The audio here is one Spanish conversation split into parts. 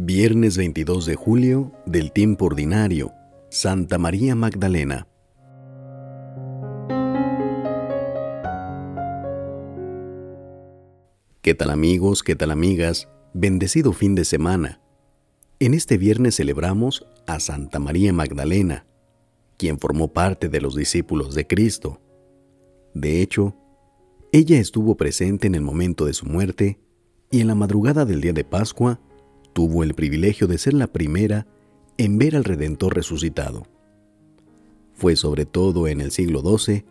Viernes 22 de julio del tiempo ordinario, Santa María Magdalena. ¿Qué tal amigos? ¿Qué tal amigas? Bendecido fin de semana. En este viernes celebramos a Santa María Magdalena, quien formó parte de los discípulos de Cristo. De hecho, ella estuvo presente en el momento de su muerte y en la madrugada del día de Pascua tuvo el privilegio de ser la primera en ver al Redentor resucitado. Fue sobre todo en el siglo XII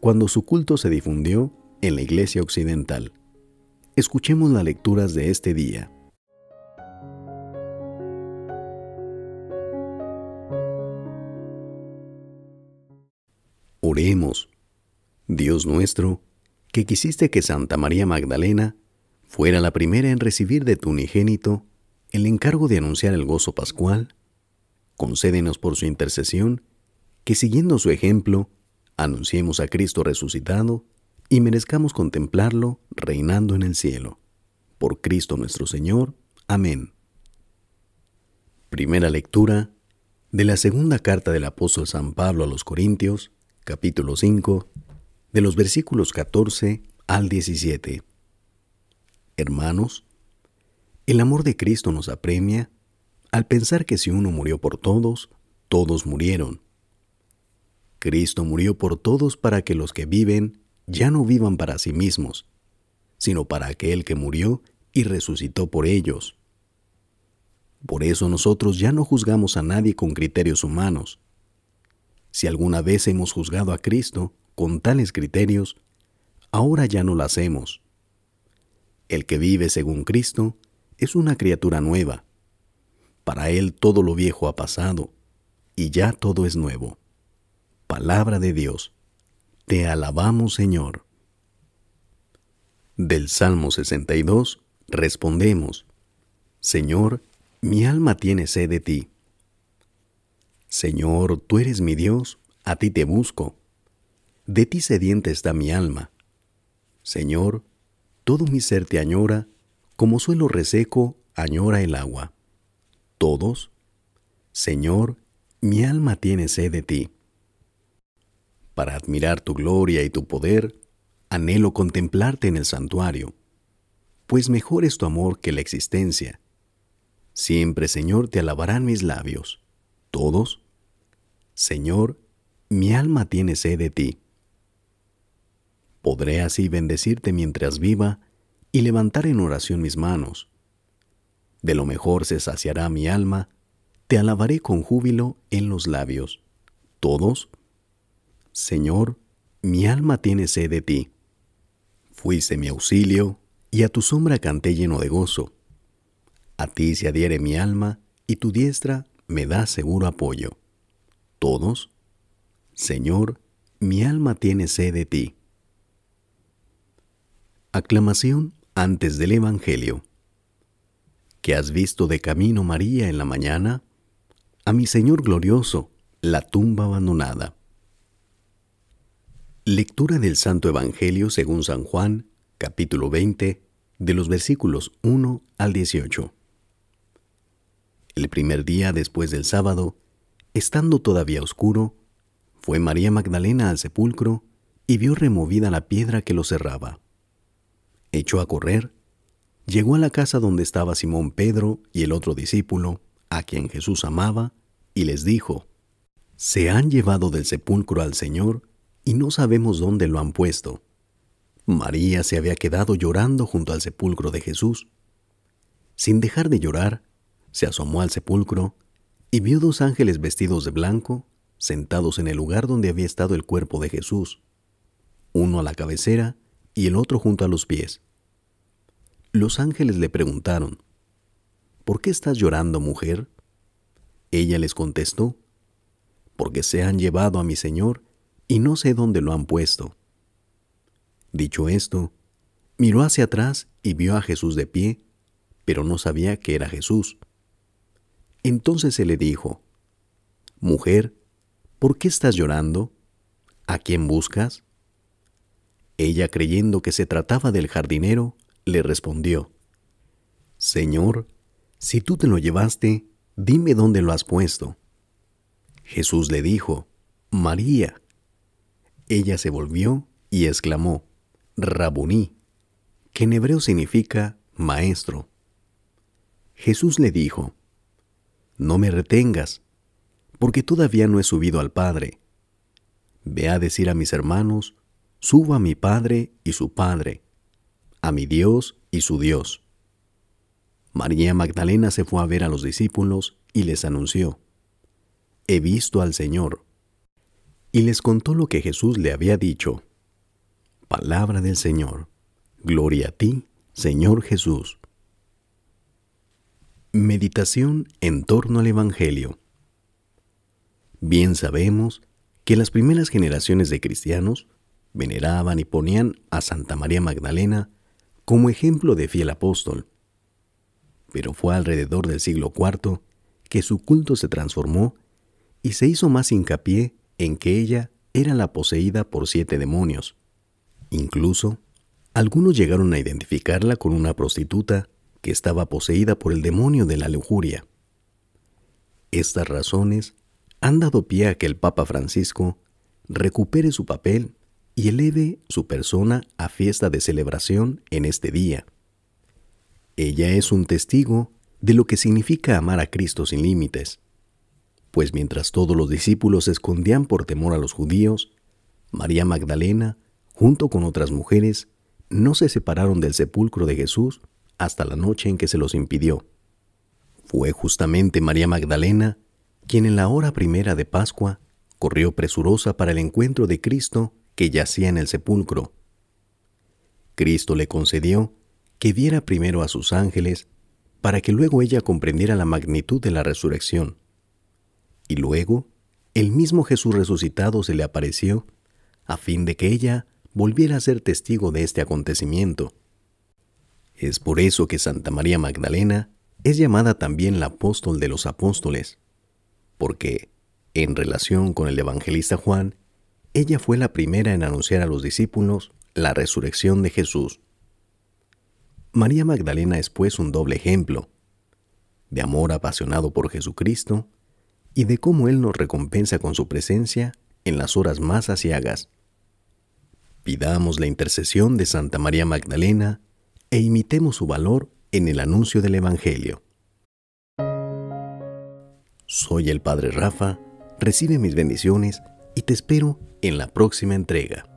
cuando su culto se difundió en la Iglesia Occidental. Escuchemos las lecturas de este día. Oremos, Dios nuestro, que quisiste que Santa María Magdalena fuera la primera en recibir de tu unigénito el encargo de anunciar el gozo pascual, concédenos por su intercesión que siguiendo su ejemplo, anunciemos a Cristo resucitado y merezcamos contemplarlo reinando en el cielo. Por Cristo nuestro Señor. Amén. Primera lectura de la segunda carta del apóstol San Pablo a los Corintios, capítulo 5, de los versículos 14 al 17. Hermanos, el amor de Cristo nos apremia al pensar que si uno murió por todos, todos murieron. Cristo murió por todos para que los que viven ya no vivan para sí mismos, sino para aquel que murió y resucitó por ellos. Por eso nosotros ya no juzgamos a nadie con criterios humanos. Si alguna vez hemos juzgado a Cristo con tales criterios, ahora ya no lo hacemos. El que vive según Cristo es una criatura nueva. Para él todo lo viejo ha pasado y ya todo es nuevo. Palabra de Dios. Te alabamos, Señor. Del Salmo 62 respondemos, Señor, mi alma tiene sed de ti. Señor, tú eres mi Dios, a ti te busco. De ti sediente está mi alma. Señor, todo mi ser te añora, como suelo reseco, añora el agua. Todos, Señor, mi alma tiene sed de ti. Para admirar tu gloria y tu poder, anhelo contemplarte en el santuario, pues mejor es tu amor que la existencia. Siempre, Señor, te alabarán mis labios. Todos, Señor, mi alma tiene sed de ti. Podré así bendecirte mientras viva, y levantar en oración mis manos. De lo mejor se saciará mi alma, te alabaré con júbilo en los labios. Todos, Señor, mi alma tiene sed de ti. Fuiste mi auxilio, y a tu sombra canté lleno de gozo. A ti se adhiere mi alma, y tu diestra me da seguro apoyo. Todos, Señor, mi alma tiene sed de ti. Aclamación antes del Evangelio. ¿Qué has visto de camino María en la mañana, a mi Señor glorioso, la tumba abandonada. Lectura del Santo Evangelio según San Juan, capítulo 20, de los versículos 1 al 18. El primer día después del sábado, estando todavía oscuro, fue María Magdalena al sepulcro y vio removida la piedra que lo cerraba. Echó a correr, llegó a la casa donde estaba Simón Pedro y el otro discípulo, a quien Jesús amaba, y les dijo, Se han llevado del sepulcro al Señor y no sabemos dónde lo han puesto. María se había quedado llorando junto al sepulcro de Jesús. Sin dejar de llorar, se asomó al sepulcro y vio dos ángeles vestidos de blanco sentados en el lugar donde había estado el cuerpo de Jesús, uno a la cabecera y el otro junto a los pies. Los ángeles le preguntaron, ¿Por qué estás llorando, mujer? Ella les contestó, Porque se han llevado a mi Señor y no sé dónde lo han puesto. Dicho esto, miró hacia atrás y vio a Jesús de pie, pero no sabía que era Jesús. Entonces se le dijo, Mujer, ¿por qué estás llorando? ¿A quién buscas? Ella, creyendo que se trataba del jardinero, le respondió, Señor, si tú te lo llevaste, dime dónde lo has puesto. Jesús le dijo, María. Ella se volvió y exclamó, Rabuní, que en hebreo significa maestro. Jesús le dijo, No me retengas, porque todavía no he subido al Padre. Ve a decir a mis hermanos, Subo a mi Padre y su Padre, a mi Dios y su Dios. María Magdalena se fue a ver a los discípulos y les anunció, He visto al Señor. Y les contó lo que Jesús le había dicho. Palabra del Señor. Gloria a ti, Señor Jesús. Meditación en torno al Evangelio. Bien sabemos que las primeras generaciones de cristianos veneraban y ponían a Santa María Magdalena como ejemplo de fiel apóstol. Pero fue alrededor del siglo IV que su culto se transformó y se hizo más hincapié en que ella era la poseída por siete demonios. Incluso, algunos llegaron a identificarla con una prostituta que estaba poseída por el demonio de la lujuria. Estas razones han dado pie a que el Papa Francisco recupere su papel y eleve su persona a fiesta de celebración en este día. Ella es un testigo de lo que significa amar a Cristo sin límites, pues mientras todos los discípulos se escondían por temor a los judíos, María Magdalena, junto con otras mujeres, no se separaron del sepulcro de Jesús hasta la noche en que se los impidió. Fue justamente María Magdalena quien en la hora primera de Pascua corrió presurosa para el encuentro de Cristo que yacía en el sepulcro. Cristo le concedió que viera primero a sus ángeles para que luego ella comprendiera la magnitud de la resurrección. Y luego, el mismo Jesús resucitado se le apareció a fin de que ella volviera a ser testigo de este acontecimiento. Es por eso que Santa María Magdalena es llamada también la apóstol de los apóstoles, porque, en relación con el evangelista Juan, ella fue la primera en anunciar a los discípulos la resurrección de Jesús. María Magdalena es pues un doble ejemplo, de amor apasionado por Jesucristo y de cómo Él nos recompensa con su presencia en las horas más aciagas. Pidamos la intercesión de Santa María Magdalena e imitemos su valor en el anuncio del Evangelio. Soy el Padre Rafa, recibe mis bendiciones y te espero en la próxima entrega.